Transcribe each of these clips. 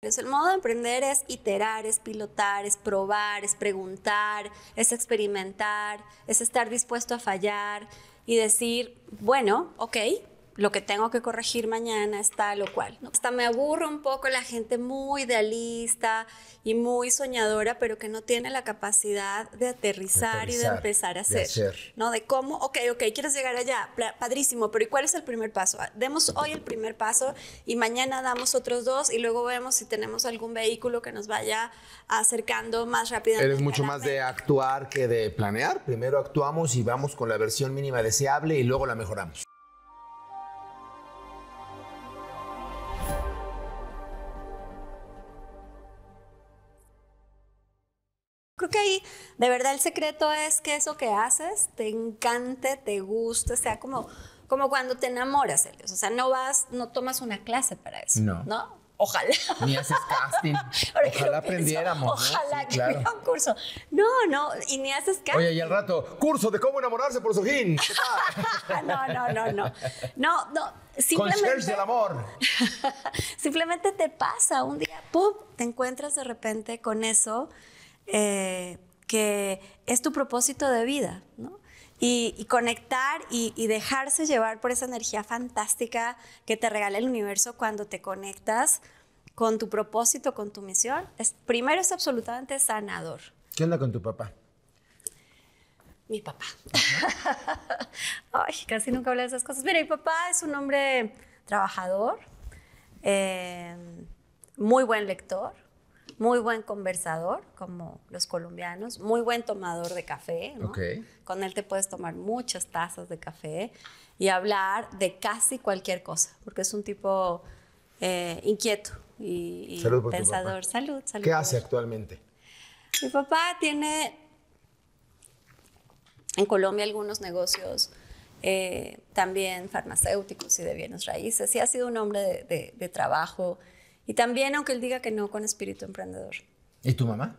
Pues el modo de emprender es iterar, es pilotar, es probar, es preguntar, es experimentar, es estar dispuesto a fallar y decir, bueno, ok, lo que tengo que corregir mañana es tal o cual. ¿no? Hasta me aburro un poco la gente muy idealista y muy soñadora, pero que no tiene la capacidad de aterrizar, y de empezar a hacer, de ¿no? De cómo, ok, ok, quieres llegar allá, padrísimo, pero ¿y cuál es el primer paso? Ah, demos hoy el primer paso y mañana damos otros dos y luego vemos si tenemos algún vehículo que nos vaya acercando más rápidamente. Eres mucho más de actuar que de planear. Primero actuamos y vamos con la versión mínima deseable y luego la mejoramos. De verdad el secreto es que eso que haces te encante, te guste, sea como, como cuando te enamoras, Elios. O sea, no vas, no tomas una clase para eso. No. ¿no? Ojalá. Ni haces casting. ojalá aprendiéramos. Ojalá que hubiera un curso. No, no, y ni haces casting. Oye, y al rato, curso de cómo enamorarse por su gin. no, no, no, no. No, no. Simplemente, del amor. simplemente te pasa un día, ¡pum! Te encuentras de repente con eso. Eh, que es tu propósito de vida, ¿no? Y, conectar y, dejarse llevar por esa energía fantástica que te regala el universo cuando te conectas con tu propósito, con tu misión, primero es absolutamente sanador. ¿Qué onda con tu papá? Mi papá. Ay, casi nunca hablé de esas cosas. Mira, mi papá es un hombre trabajador, eh, muy buen lector, muy buen conversador, como los colombianos, muy buen tomador de café. ¿no? Con él te puedes tomar muchas tazas de café y hablar de casi cualquier cosa, porque es un tipo eh, inquieto y, pensador. Salud, salud. ¿Qué hace actualmente? Mi papá tiene en Colombia algunos negocios. Eh, también farmacéuticos y de bienes raíces. Y ha sido un hombre de trabajo, y también, aunque él diga que no, con espíritu emprendedor. ¿Y tu mamá?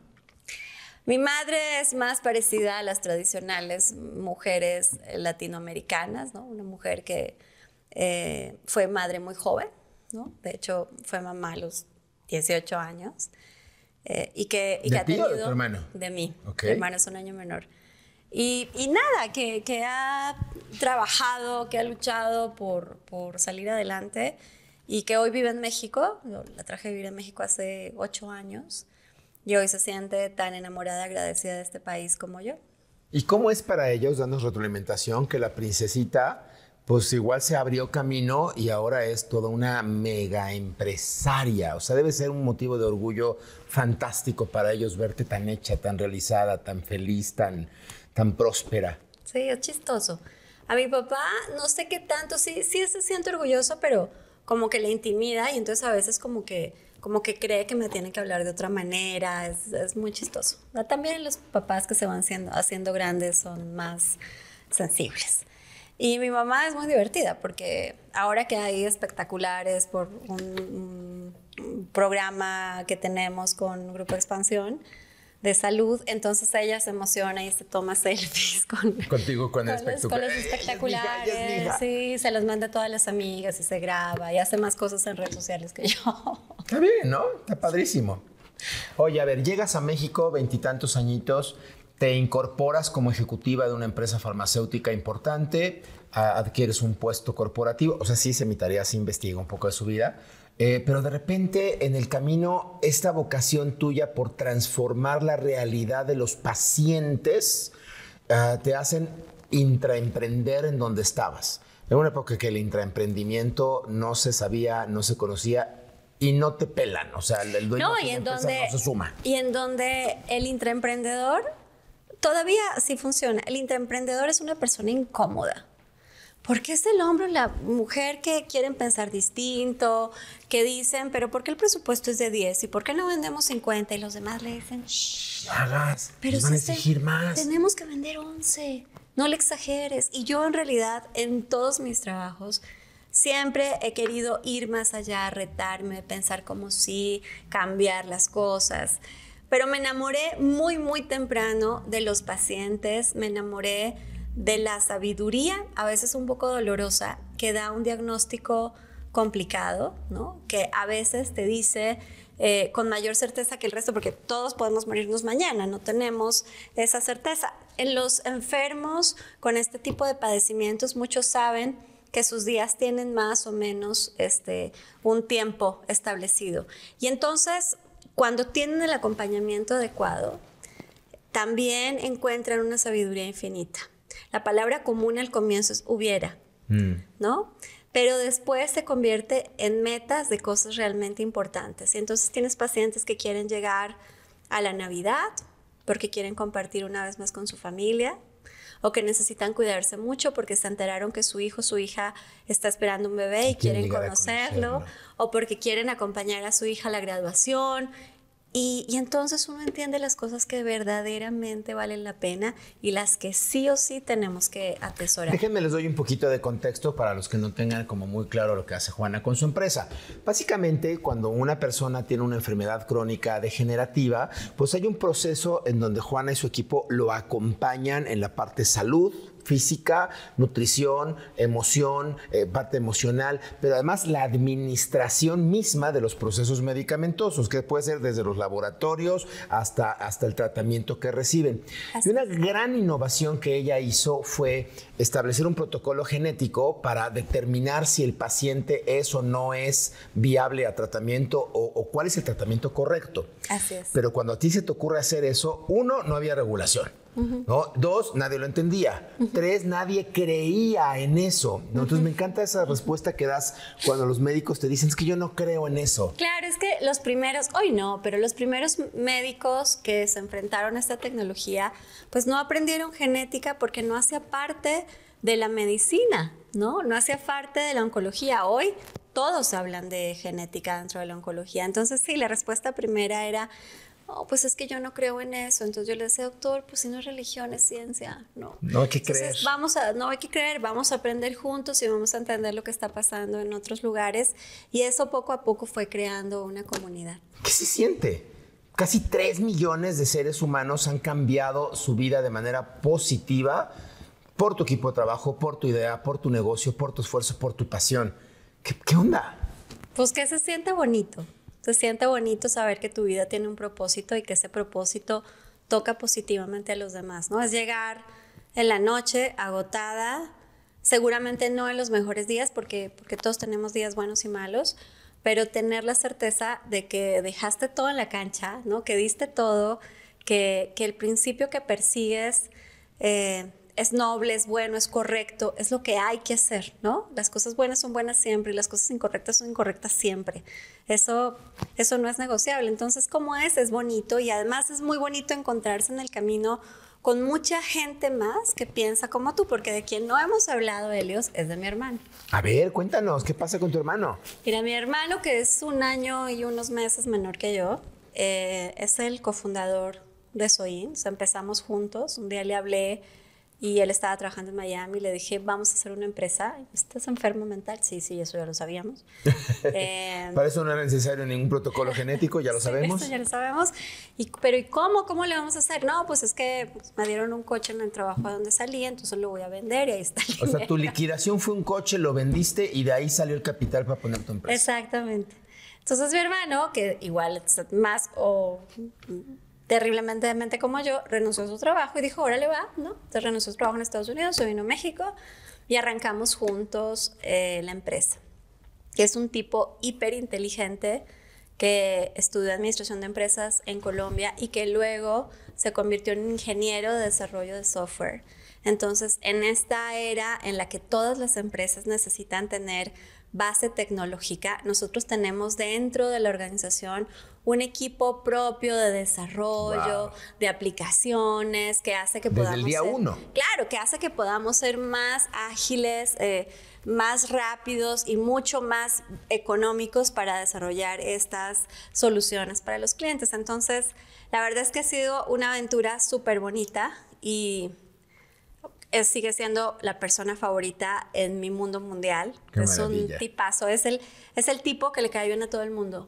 Mi madre es más parecida a las tradicionales mujeres eh, latinoamericanas, ¿no? Una mujer que eh, fue madre muy joven, ¿no? De hecho, fue mamá a los 18 años. Eh, y que, ¿De ti ha tenido, o de tu hermano? De mí. Mi hermano es un año menor. Y, nada, que, ha trabajado, que ha luchado por, por salir adelante y que hoy vive en México. La traje a vivir en México hace ocho años y hoy se siente tan enamorada, agradecida de este país como yo. ¿Y cómo es para ellos, dándonos retroalimentación, que la princesita, pues igual se abrió camino y ahora es toda una mega empresaria? O sea, debe ser un motivo de orgullo fantástico para ellos verte tan hecha, tan realizada, tan feliz, tan, tan próspera. Sí, es chistoso. A mi papá, no sé qué tanto, sí, sí se siente orgulloso, pero como que le intimida y entonces a veces como que como que cree que me tiene que hablar de otra manera, es, es, muy chistoso. También los papás que se van siendo, haciendo grandes son más sensibles. Y mi mamá es muy divertida porque ahora que hay espectaculares por un, un programa que tenemos con Grupo Expansión, de salud, entonces ella se emociona y se toma selfies con, Contigo, con, los, espectaculares. sí, se los manda a todas las amigas y se graba y hace más cosas en redes sociales que yo. Está bien, ¿no? Está padrísimo. Oye, a ver, llegas a México, veintitantos añitos, te incorporas como ejecutiva de una empresa farmacéutica importante, adquieres un puesto corporativo. O sea, sí se mi tarea, se investiga un poco de su vida. Eh, pero de repente en el camino, esta vocación tuya por transformar la realidad de los pacientes ah, te hacen intraemprender en donde estabas. En una época que el intraemprendimiento no se sabía, no se conocía y no te pelan, o sea, el dueño no, se suma. Y en donde el intraemprendedor todavía sí funciona. El intraemprendedor es una persona incómoda porque es el hombre o la mujer que quieren pensar distinto, que dicen, pero ¿por qué el presupuesto es de 10? ¿Y por qué no vendemos 50? Y los demás le dicen, hagas, pero a exigir más. Tenemos que vender 11, no le exageres. Y yo en realidad, en todos mis trabajos, siempre he querido ir más allá, retarme, pensar como sí, cambiar las cosas. Pero me enamoré muy, muy temprano de los pacientes, me enamoré de la sabiduría, a veces un poco dolorosa, que da un diagnóstico complicado, ¿no? Que a veces te dice eh, con mayor certeza que el resto, porque todos podemos morirnos mañana, no tenemos esa certeza. En los enfermos con este tipo de padecimientos, muchos saben que sus días tienen más o menos este, un tiempo establecido. Y entonces, cuando tienen el acompañamiento adecuado, también encuentran una sabiduría infinita. La palabra común al comienzo es hubiera, mm. ¿no? Pero después se convierte en metas de cosas realmente importantes. Y entonces tienes pacientes que quieren llegar a la Navidad porque quieren compartir una vez más con su familia, o que necesitan cuidarse mucho porque se enteraron que su hijo su hija está esperando un bebé y quieren conocerlo, o porque quieren acompañar a su hija a la graduación y, entonces uno entiende las cosas que verdaderamente valen la pena y las que sí o sí tenemos que atesorar. Déjenme les doy un poquito de contexto para los que no tengan como muy claro lo que hace Juana con su empresa. Básicamente, cuando una persona tiene una enfermedad crónica degenerativa, pues hay un proceso en donde Juana y su equipo lo acompañan en la parte salud, física, nutrición, emoción, eh, parte emocional, pero además la administración misma de los procesos medicamentosos, que puede ser desde los laboratorios hasta, hasta el tratamiento que reciben. y una gran innovación que ella hizo fue establecer un protocolo genético para determinar si el paciente es o no es viable a tratamiento o, o cuál es el tratamiento correcto. Así es. Pero cuando a ti se te ocurre hacer eso, uno, no había regulación. Dos, nadie lo entendía. Tres, nadie creía en eso. Entonces me encanta esa respuesta que das cuando los médicos te dicen, es que yo no creo en eso. Claro, es que los primeros, hoy no, pero los primeros médicos que se enfrentaron a esta tecnología, pues no aprendieron genética porque no hacía parte de la medicina, ¿no? No hacía parte de la oncología. Hoy todos hablan de genética dentro de la oncología. Entonces, sí, la respuesta primera era pues es que yo no creo en eso. Entonces yo le decía, doctor, pues si no es religión, es ciencia. No, no hay que creer. Vamos a, no hay que creer, vamos a aprender juntos y vamos a entender lo que está pasando en otros lugares. Y eso poco a poco fue creando una comunidad. ¿Qué se siente? Casi tres millones de seres humanos han cambiado su vida de manera positiva por tu equipo de trabajo, por tu idea, por tu negocio, por tu esfuerzo, por tu pasión. ¿Qué, qué onda? Pues que se siente bonito. Se siente bonito saber que tu vida tiene un propósito y que ese propósito toca positivamente a los demás, ¿no? Es llegar en la noche agotada, seguramente no en los mejores días, porque, porque todos tenemos días buenos y malos, pero tener la certeza de que dejaste todo en la cancha, ¿no? Que diste todo, que, el principio que persigues... Eh, es noble, es bueno, es correcto, es lo que hay que hacer, ¿no? Las cosas buenas son buenas siempre y las cosas incorrectas son incorrectas siempre. Eso, eso no es negociable. Entonces, ¿cómo es, es bonito y además es muy bonito encontrarse en el camino con mucha gente más que piensa como tú, porque de quien no hemos hablado, Helios, es de mi hermano. A ver, cuéntanos, ¿qué pasa con tu hermano? Mira, mi hermano, que es un año y unos meses menor que yo, eh, es el cofundador de Soin. O sea, empezamos juntos, un día le hablé y él estaba trabajando en Miami, y le dije, vamos a hacer una empresa. ¿Estás enfermo mental? Sí, sí, eso ya lo sabíamos. Eh, para eso no era necesario ningún protocolo genético, ya lo sabemos. Eso ya lo sabemos. Y, pero ¿y cómo? ¿Cómo le vamos a hacer? No, pues es que pues, me dieron un coche en el trabajo a donde salí, entonces lo voy a vender y ahí está. o sea, tu liquidación fue un coche, lo vendiste y de ahí salió el capital para poner tu empresa. Exactamente. Entonces mi hermano, que igual más o terriblemente como yo, renunció a su trabajo y dijo, órale va, ¿no? Entonces renunció a su trabajo en Estados Unidos, se vino a México y arrancamos juntos eh, la empresa, que es un tipo hiper inteligente que estudió administración de empresas en Colombia y que luego se convirtió en ingeniero de desarrollo de software. Entonces, en esta era en la que todas las empresas necesitan tener base tecnológica. Nosotros tenemos dentro de la organización un equipo propio de desarrollo, de aplicaciones, que hace que podamos... día ser, Claro, que hace que podamos ser más ágiles, eh, más rápidos y mucho más económicos para desarrollar estas soluciones para los clientes. Entonces, la verdad es que ha sido una aventura súper bonita y sigue siendo la persona favorita en mi mundo mundial. es un tipazo, es el, es el tipo que le cae bien a todo el mundo.